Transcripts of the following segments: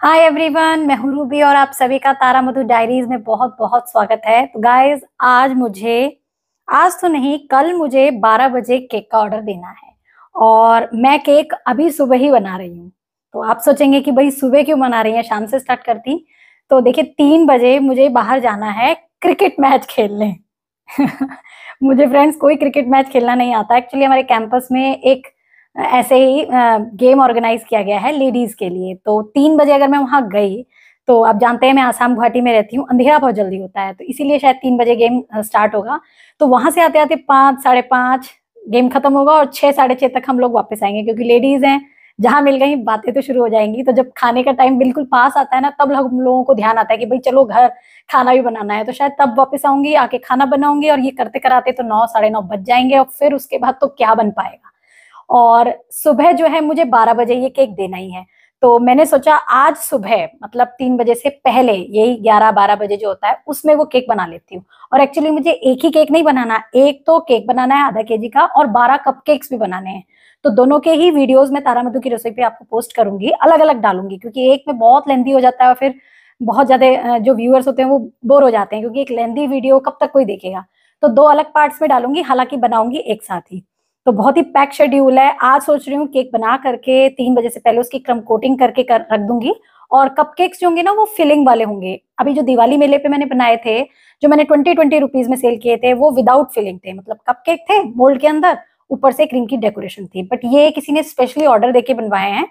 Hi everyone मैं हूं Ruby और आप सभी का तारा मधु डायरीज में बहुत बहुत स्वागत है तो गाइस आज मुझे आज तो नहीं कल मुझे 12 बजे केक का ऑर्डर देना है और मैं केक अभी सुबह ही बना रही हूँ तो आप सोचेंगे कि भाई सुबह क्यों बना रही है शाम से स्टार्ट करती तो देखिए तीन बजे मुझे बाहर जाना है क्रिकेट मैच खेलने मुझे फ्रेंड्स कोई क्रिकेट मैच खेलना नहीं आता एक्चुअली हमारे कैंपस में एक ऐसे ही गेम ऑर्गेनाइज किया गया है लेडीज के लिए तो तीन बजे अगर मैं वहां गई तो आप जानते हैं मैं आसाम घाटी में रहती हूँ अंधेरा बहुत जल्दी होता है तो इसीलिए शायद तीन बजे गेम स्टार्ट होगा तो वहां से आते आते पांच साढ़े पाँच गेम खत्म होगा और छह साढ़े छह तक हम लोग वापस आएंगे क्योंकि लेडीज हैं जहाँ मिल गई बातें तो शुरू हो जाएंगी तो जब खाने का टाइम बिल्कुल पास आता है ना तब हम लोगों को ध्यान आता है कि भाई चलो घर खाना भी बनाना है तो शायद तब वापस आऊंगी आके खाना बनाऊंगी और ये करते कराते तो नौ साढ़े नौ बज जाएंगे और फिर उसके बाद तो क्या बन पाएगा और सुबह जो है मुझे बारह बजे ये केक देना ही है तो मैंने सोचा आज सुबह मतलब तीन बजे से पहले यही ग्यारह बारह बजे जो होता है उसमें वो केक बना लेती हूँ और एक्चुअली मुझे एक ही केक नहीं बनाना एक तो केक बनाना है आधा के का और बारह कप केक्स भी बनाने हैं तो दोनों के ही वीडियोस में तारा मधु की रसोई पे आपको पोस्ट करूंगी अलग अलग डालूंगी क्योंकि एक में बहुत लेंदी हो जाता है और फिर बहुत ज्यादा जो व्यूअर्स होते हैं वो बोर हो जाते हैं क्योंकि एक लेंदी वीडियो कब तक कोई देखेगा तो दो अलग पार्ट्स में डालूंगी हालांकि बनाऊंगी एक साथ ही तो बहुत ही पैक शेड्यूल है आज सोच रही हूँ केक बना करके तीन बजे से पहले उसकी क्रम कोटिंग करके कर रख दूंगी और कप केक्स जो होंगे ना वो फिलिंग वाले होंगे अभी जो दिवाली मेले पे मैंने बनाए थे जो मैंने ट्वेंटी ट्वेंटी रुपीज में सेल किए थे वो विदाउट फिलिंग थे मतलब कप केक थे मोल्ड के अंदर ऊपर से क्रीम की डेकोरेशन थी बट ये किसी ने स्पेशली ऑर्डर देके बनवाए हैं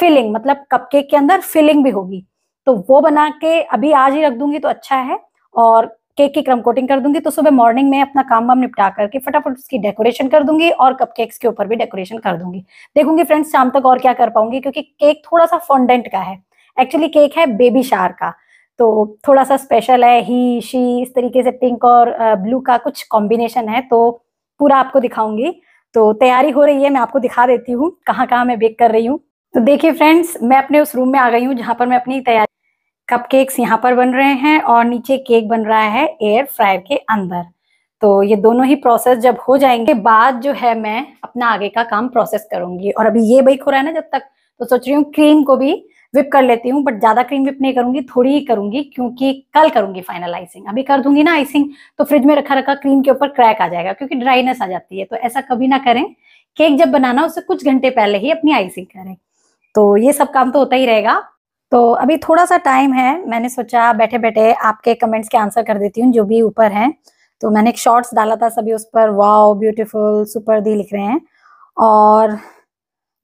फिलिंग मतलब कप केक के अंदर फिलिंग भी होगी तो वो बना के अभी आज ही रख दूंगी तो अच्छा है और केक की क्रम कोटिंग कर दूंगी तो सुबह मॉर्निंग में अपना काम वाम निपटा करके फटाफट उसकी डेकोरेशन कर दूंगी और कप के ऊपर भी डेकोरेशन कर दूंगी देखूंगी फ्रेंड्स शाम तक और क्या कर पाऊंगी क्योंकि केक थोड़ा सा फॉन्डेंट का है एक्चुअली केक है बेबी शार का तो थोड़ा सा स्पेशल है ही शी इस तरीके से पिंक और ब्लू का कुछ कॉम्बिनेशन है तो पूरा आपको दिखाऊंगी तो तैयारी हो रही है मैं आपको दिखा देती हूँ कहाँ कहाँ मैं बेक कर रही हूँ तो देखिए फ्रेंड्स मैं अपने उस रूम में आ गई हूँ जहाँ पर मैं अपनी तैयारी कपकेक्स यहाँ पर बन रहे हैं और नीचे केक बन रहा है एयर फ्रायर के अंदर तो ये दोनों ही प्रोसेस जब हो जाएंगे बाद जो है मैं अपना आगे का काम प्रोसेस करूंगी और अभी ये बेक हो रहा है ना जब तक तो सोच रही हूँ क्रीम को भी विप कर लेती हूँ बट ज्यादा क्रीम विप नहीं करूंगी थोड़ी ही करूंगी क्योंकि कल करूंगी फाइनल आइसिंग अभी कर दूंगी ना आइसिंग तो फ्रिज में रखा रखा क्रीम के ऊपर क्रैक आ जाएगा क्योंकि ड्राइनेस आ जाती है तो ऐसा कभी ना करें केक जब बनाना उससे कुछ घंटे पहले ही अपनी आइसिंग करें तो ये सब काम तो होता ही रहेगा तो अभी थोड़ा सा टाइम है मैंने सोचा बैठे बैठे आपके कमेंट्स के आंसर कर देती हूँ जो भी ऊपर हैं तो मैंने एक शॉर्ट्स डाला था सभी उस पर वाओ ब्यूटीफुल सुपर दी लिख रहे हैं और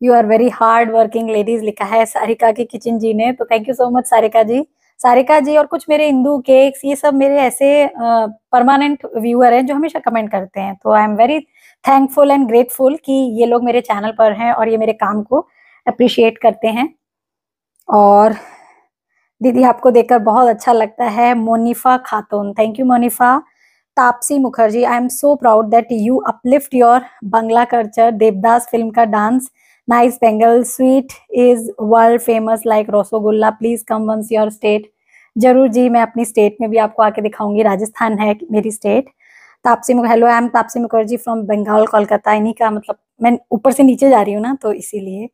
you are very hard working ladies लिखा है सारिका की किचन जी ने तो thank you so much Sarika ji Sarika ji और कुछ मेरे इंदू केक्स ये सब मेरे ऐसे परमानेंट व्यूअर हैं जो हमेशा कमेंट करते हैं तो I am very thankful and grateful कि ये लोग मेरे चैनल पर हैं और ये मेरे काम को अप्रिशिएट करते हैं और दीदी आपको देखकर बहुत अच्छा लगता है Monifa Khatun thank you Monifa Tapasi Mukherjee I am so proud that you uplift your Bangla culture Devdas film का dance nice Bengal sweet is world famous like rasogulla please come once your state जरूर जी मैं अपनी स्टेट में भी आपको आके दिखाऊंगी राजस्थान है मेरी state Tapasi hello I am Tapasi Mukherjee from Bengal Kolkata इन्हीं का मतलब मैं ऊपर से नीचे जा रही हूँ ना तो इसीलिए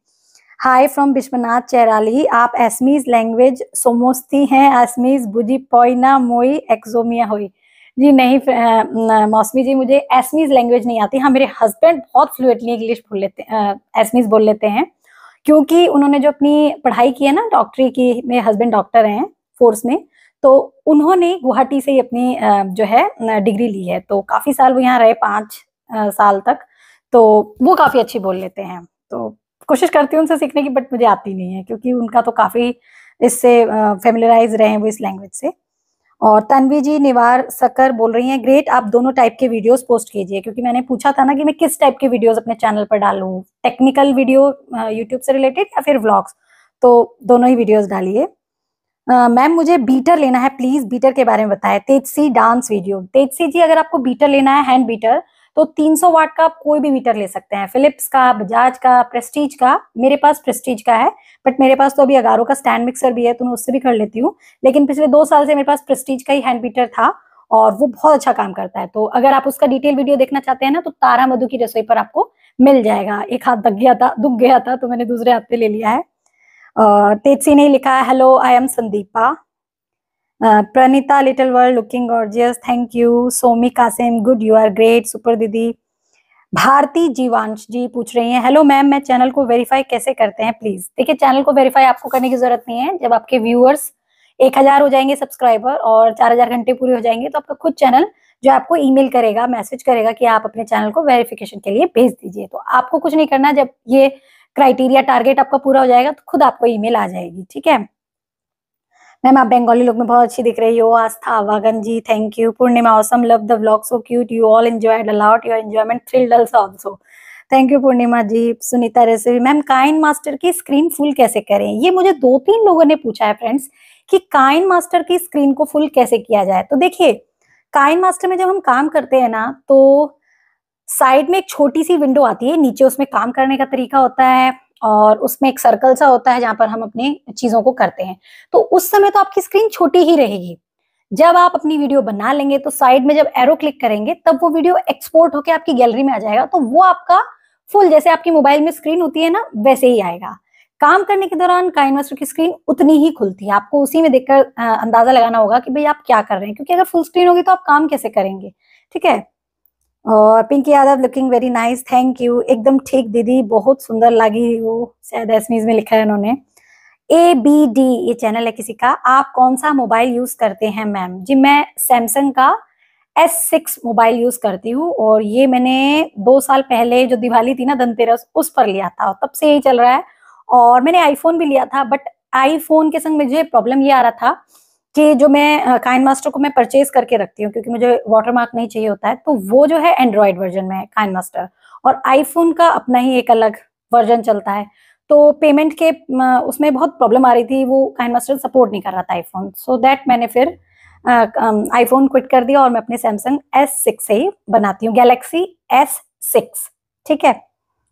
हाई फ्रॉम विश्वनाथ चैराली आप एसमीज लैंग्वेज सोमोस्ती हैं एसमीज बुजी पोइना मोई एक्जोमिया हुई जी नहीं मौसमी जी मुझे एसमीज लैंग्वेज नहीं आती हाँ मेरे हस्बैंड बहुत फ्लुएंटली इंग्लिश बोल लेते एसमीज बोल लेते हैं क्योंकि उन्होंने जो अपनी पढ़ाई की है ना डॉक्टरी की मेरे हस्बैंड डॉक्टर हैं फोर्स में तो उन्होंने गुवाहाटी से ही अपनी जो है डिग्री ली है तो काफ़ी साल वो यहाँ रहे पाँच साल तक तो वो काफ़ी अच्छी बोल लेते हैं तो कोशिश करती हूँ उनसे सीखने की बट मुझे आती नहीं है क्योंकि उनका तो काफ़ी इससे फेमिलराइज रहे हैं वो इस लैंग्वेज से और तनवी जी निवार सकर बोल रही हैं ग्रेट आप दोनों टाइप के वीडियोस पोस्ट कीजिए क्योंकि मैंने पूछा था ना कि मैं किस टाइप के वीडियोस अपने चैनल पर डालू टेक्निकल वीडियो यूट्यूब से रिलेटेड या फिर व्लॉग्स तो दोनों ही वीडियोस डालिए मैम मुझे बीटर लेना है प्लीज़ बीटर के बारे में बताएं तेजसी डांस वीडियो तेजसी जी अगर आपको बीटर लेना है हैंड बीटर तो 300 वाट का आप कोई भी मीटर ले सकते हैं फिलिप्स का बजाज का प्रेस्टीज का मेरे पास प्रेस्टीज का है बट मेरे पास तो अभी अगारो का स्टैंड मिक्सर भी है तो मैं उससे भी कर लेती हूँ लेकिन पिछले दो साल से मेरे पास प्रेस्टीज का ही हैंड मीटर था और वो बहुत अच्छा काम करता है तो अगर आप उसका डिटेल वीडियो देखना चाहते हैं ना तो तारा मधु की रसोई पर आपको मिल जाएगा एक हाथ दग गया था दुख गया था तो मैंने दूसरे हाथ पे ले लिया है तेजसी ने लिखा है hello I am Sandipa Uh, little world looking gorgeous thank you Somi Kasim good you are great super दीदी भारती जीवांश जी पूछ रही हैं हेलो मैम मैं चैनल को वेरीफाई कैसे करते हैं प्लीज देखिए चैनल को वेरीफाई आपको करने की जरूरत नहीं है जब आपके व्यूअर्स एक हजार हो जाएंगे सब्सक्राइबर और चार हजार घंटे पूरे हो जाएंगे तो आपका खुद चैनल जो आपको ईमेल करेगा मैसेज करेगा कि आप अपने चैनल को वेरिफिकेशन के लिए भेज दीजिए तो आपको कुछ नहीं करना जब ये क्राइटेरिया टारगेट आपका पूरा हो जाएगा तो खुद आपको ईमेल आ जाएगी ठीक है मैम आप बंगाली लोग में बहुत अच्छी दिख रही हो Astha Wagan ji thank you Purnima awesome love the blog so cute you all enjoyed a lot your enjoyment thrilled also thank you Purnima ji Sunita recipe ma'am KineMaster की स्क्रीन फुल कैसे करें ये मुझे दो तीन लोगों ने पूछा है फ्रेंड्स कि काइन मास्टर की स्क्रीन को फुल कैसे किया जाए तो देखिए काइन मास्टर में जब हम काम करते हैं ना तो साइड में एक छोटी सी विंडो आती है नीचे उसमें काम करने का तरीका होता है और उसमें एक सर्कल सा होता है जहां पर हम अपनी चीजों को करते हैं तो उस समय तो आपकी स्क्रीन छोटी ही रहेगी जब आप अपनी वीडियो बना लेंगे तो साइड में जब एरो क्लिक करेंगे तब वो वीडियो एक्सपोर्ट होकर आपकी गैलरी में आ जाएगा तो वो आपका फुल जैसे आपकी मोबाइल में स्क्रीन होती है ना वैसे ही आएगा काम करने के दौरान का की स्क्रीन उतनी ही खुलती है आपको उसी में देखकर अंदाजा लगाना होगा कि भाई आप क्या कर रहे हैं क्योंकि अगर फुल स्क्रीन होगी तो आप काम कैसे करेंगे ठीक है और Pinky Yadav looking very nice thank you एकदम ठीक दीदी बहुत सुंदर लगी वो शायद एसमीज में लिखा है उन्होंने ए बी डी ये चैनल है किसी का आप कौन सा मोबाइल यूज करते हैं मैम जी मैं सैमसंग का एस सिक्स मोबाइल यूज करती हूँ और ये मैंने दो साल पहले जो दिवाली थी ना धनतेरस उस पर लिया था तब से यही चल रहा है और मैंने आईफोन भी लिया था बट आईफोन के संग मुझे प्रॉब्लम ये आ रहा था कि जो मैं काइन मास्टर को मैं परचेज करके रखती हूँ क्योंकि मुझे वाटरमार्क नहीं चाहिए होता है तो वो जो है एंड्रॉयड वर्जन में है काइन मास्टर और आईफोन का अपना ही एक अलग वर्जन चलता है तो पेमेंट के उसमें बहुत प्रॉब्लम आ रही थी वो काइन मास्टर सपोर्ट नहीं कर रहा था आईफोन सो दैट मैंने फिर आईफोन क्विट कर दिया और मैं अपने सैमसंग एस सिक्स से ही बनाती हूँ गैलेक्सी एस सिक्स ठीक है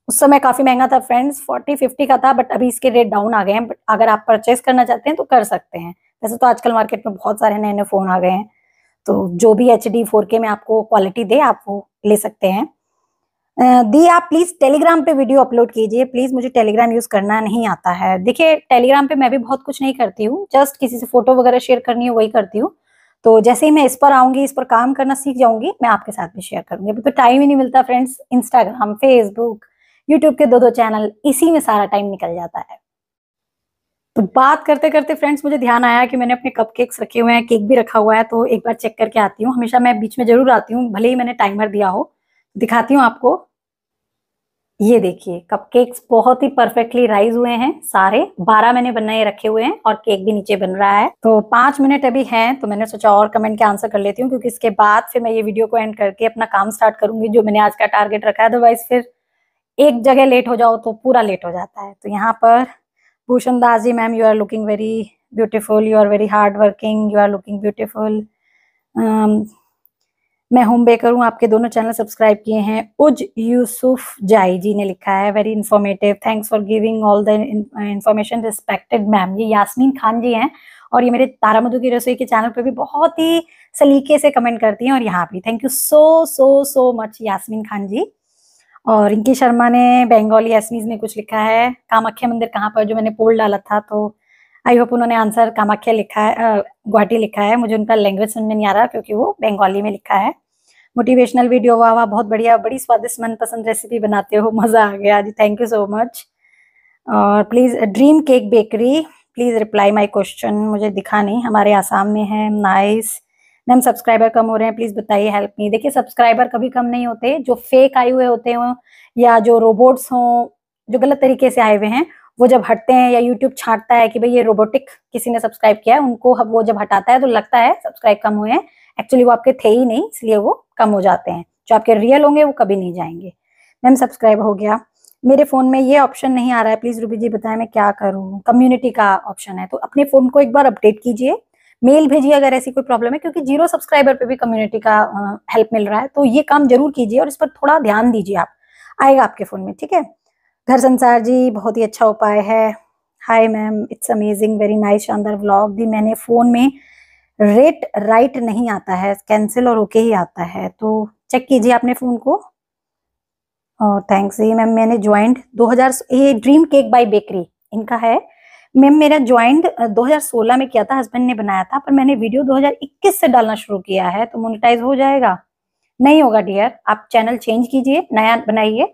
उस समय काफ़ी महंगा था फ्रेंड्स फोर्टी फिफ्टी का था बट अभी इसके रेट डाउन आ गए हैं बट अगर आप परचेज करना चाहते हैं तो कर सकते हैं वैसे तो आजकल मार्केट में बहुत सारे नए नए फ़ोन आ गए हैं तो जो भी एच डी फोर के में आपको क्वालिटी दे आप वो ले सकते हैं दी आप प्लीज़ टेलीग्राम पे वीडियो अपलोड कीजिए प्लीज़ मुझे टेलीग्राम यूज़ करना नहीं आता है देखिए टेलीग्राम पे मैं भी बहुत कुछ नहीं करती हूँ जस्ट किसी से फोटो वगैरह शेयर करनी हो वही करती हूँ तो जैसे ही मैं इस पर आऊंगी इस पर काम करना सीख जाऊंगी मैं आपके साथ भी शेयर करूंगी अभी तो टाइम ही नहीं मिलता फ्रेंड्स इंस्टाग्राम फेसबुक यूट्यूब के दो दो चैनल इसी में सारा टाइम निकल जाता है तो बात करते करते फ्रेंड्स मुझे ध्यान आया कि मैंने अपने कप केक्स रखे हुए हैं केक भी रखा हुआ है तो एक बार चेक करके आती हूँ हमेशा मैं बीच में जरूर आती हूँ भले ही मैंने टाइमर दिया हो दिखाती हूँ आपको ये देखिए कप बहुत ही परफेक्टली राइज हुए हैं सारे बारह मैंने बनाए रखे हुए हैं और केक भी नीचे बन रहा है तो पांच मिनट अभी हैं तो मैंने सोचा और कमेंट के आंसर कर लेती हूँ क्योंकि इसके बाद फिर मैं ये वीडियो को एंड करके अपना काम स्टार्ट करूंगी जो मैंने आज का टारगेट रखा है अदरवाइज फिर एक जगह लेट हो जाओ तो पूरा लेट हो जाता है तो यहाँ पर Bhushan Das ji ma'am you are looking very beautiful you are very hard working you are looking beautiful मैं होम बेकर हूँ आपके दोनों चैनल सब्सक्राइब किए हैं उज यूसुफ जाई जी ने लिखा है very informative thanks for giving all the information respected ma'am ये यास्मीन खान जी हैं और ये मेरे तारा मधु की रसोई के चैनल पर भी बहुत ही सलीके से कमेंट करती हैं और यहाँ भी thank you so so so much Yasmin Khan ji और रिंकी शर्मा ने बंगाली एसमीज में कुछ लिखा है कामाख्या मंदिर कहाँ पर जो मैंने पोल डाला था तो आई होप उन्होंने आंसर कामाख्या लिखा है गुवाहाटी लिखा है मुझे उनका लैंग्वेज समझ में नहीं आ रहा क्योंकि वो बंगाली में लिखा है मोटिवेशनल वीडियो वाह वाह बहुत बढ़िया बड़ी स्वादिष्ट मनपसंद रेसिपी बनाते हो मज़ा आ गया जी थैंक यू सो मच और please dream cake bakery please reply my question मुझे दिखा नहीं हमारे आसाम में है नाइस nice. मैम सब्सक्राइबर कम हो रहे हैं प्लीज बताइए हेल्प मी देखिए सब्सक्राइबर कभी कम नहीं होते जो फेक आए हुए होते हों या जो रोबोट्स हों जो गलत तरीके से आए हुए हैं वो जब हटते हैं या यूट्यूब छांटता है कि भाई ये रोबोटिक किसी ने सब्सक्राइब किया है उनको वो जब हटाता है तो लगता है सब्सक्राइब कम हुए हैं एक्चुअली वो आपके थे ही नहीं इसलिए वो कम हो जाते हैं जो आपके रियल होंगे वो कभी नहीं जाएंगे मैम सब्सक्राइब हो गया मेरे फोन में ये ऑप्शन नहीं आ रहा है प्लीज रूबी जी बताएं मैं क्या करूं कम्युनिटी का ऑप्शन है तो अपने फोन को एक बार अपडेट कीजिए मेल भेजिए अगर ऐसी कोई प्रॉब्लम है क्योंकि जीरो सब्सक्राइबर पे भी कम्युनिटी का हेल्प मिल रहा है तो ये काम जरूर कीजिए और इस पर थोड़ा ध्यान दीजिए आप आएगा आपके फ़ोन में ठीक है घर संसार जी बहुत ही अच्छा उपाय है hi ma'am it's amazing very nice शानदार व्लॉग भी मैंने फ़ोन में रेट राइट नहीं आता है कैंसिल और ओके ही आता है तो चेक कीजिए अपने फ़ोन को और थैंक्स जी मैम मैंने ज्वाइंट 2000 ये ड्रीम केक बाय बेकरी इनका है मैम मेरा ज्वाइंट 2016 में किया था हस्बैंड ने बनाया था पर मैंने वीडियो 2021 से डालना शुरू किया है तो मोनिटाइज हो जाएगा नहीं होगा डियर आप चैनल चेंज कीजिए नया बनाइए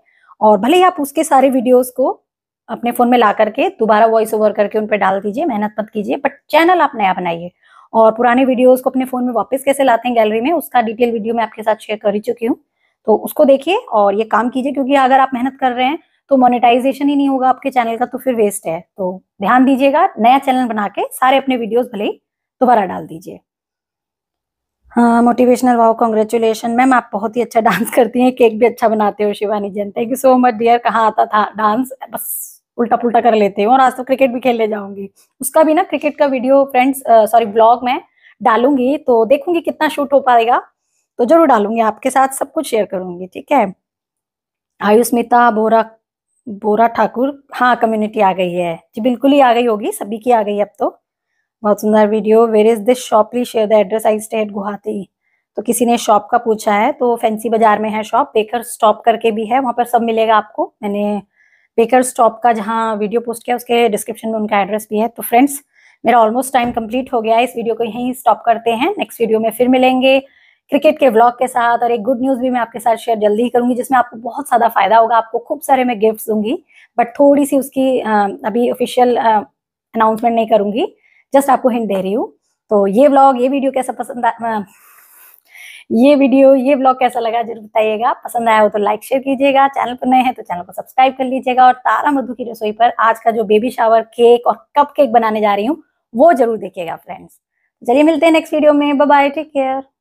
और भले ही आप उसके सारे वीडियोस को अपने फोन में ला करके दोबारा वॉइस ओवर करके उन पर डाल दीजिए मेहनत मत कीजिए बट चैनल आप नया बनाइए और पुराने वीडियोज को अपने फोन में वापस कैसे लाते हैं गैलरी में उसका डिटेल वीडियो मैं आपके साथ शेयर कर ही चुकी हूँ तो उसको देखिए और ये काम कीजिए क्योंकि अगर आप मेहनत कर रहे हैं तो मोनेटाइजेशन ही नहीं होगा आपके चैनल का तो फिर वेस्ट है तो ध्यान दीजिएगा नया चैनल बना के सारे अपने वीडियोस भले ही दोबारा डाल दीजिए हाँ मोटिवेशनल वाओ कॉन्ग्रेचुलेशन मैम आप बहुत ही अच्छा डांस करती हैं केक भी अच्छा बनाते हो Shivani Jain thank you so much dear कहाँ आता था डांस बस उल्टा पुल्टा कर लेते हैं और आज तो क्रिकेट भी खेलने जाऊंगी उसका भी ना क्रिकेट का वीडियो फ्रेंड्स सॉरी ब्लॉग में डालूंगी तो देखूंगी कितना शूट हो पाएगा तो जरूर डालूंगी आपके साथ सब कुछ शेयर करूंगी ठीक है आयुष्मिता बोरा बोरा ठाकुर हाँ कम्युनिटी आ गई है जी बिल्कुल ही आ गई होगी सभी की आ गई अब तो बहुत सुंदर video where is this shop please share the address I state Guwahati तो किसी ने शॉप का पूछा है तो फैंसी बाजार में है शॉप बेकर स्टॉप करके भी है वहाँ पर सब मिलेगा आपको मैंने बेकर स्टॉप का जहाँ वीडियो पोस्ट किया उसके डिस्क्रिप्शन में उनका एड्रेस भी है तो फ्रेंड्स मेरा ऑलमोस्ट टाइम कंप्लीट हो गया है इस वीडियो को यहीं स्टॉप करते हैं नेक्स्ट वीडियो में फिर मिलेंगे क्रिकेट के ब्लॉग के साथ और एक गुड न्यूज भी मैं आपके साथ शेयर जल्दी ही करूंगी जिसमें आपको बहुत ज्यादा फायदा होगा आपको खूब सारे मैं गिफ्ट दूंगी बट थोड़ी सी उसकी अभी ऑफिशियल अनाउंसमेंट नहीं करूंगी जस्ट आपको हिंट दे रही हूँ तो ये ब्लॉग ये वीडियो कैसा पसंद आ, ये वीडियो ये ब्लॉग कैसा लगा जरूर बताइएगा पसंद आया हो तो लाइक शेयर कीजिएगा चैनल पर नए हैं तो चैनल को सब्सक्राइब कर लीजिएगा और तारा मधु की रसोई पर आज का जो बेबी शावर केक और कप केक बनाने जा रही हूँ वो जरूर देखिएगा फ्रेंड्स चलिए मिलते हैं नेक्स्ट वीडियो में बाय टेक केयर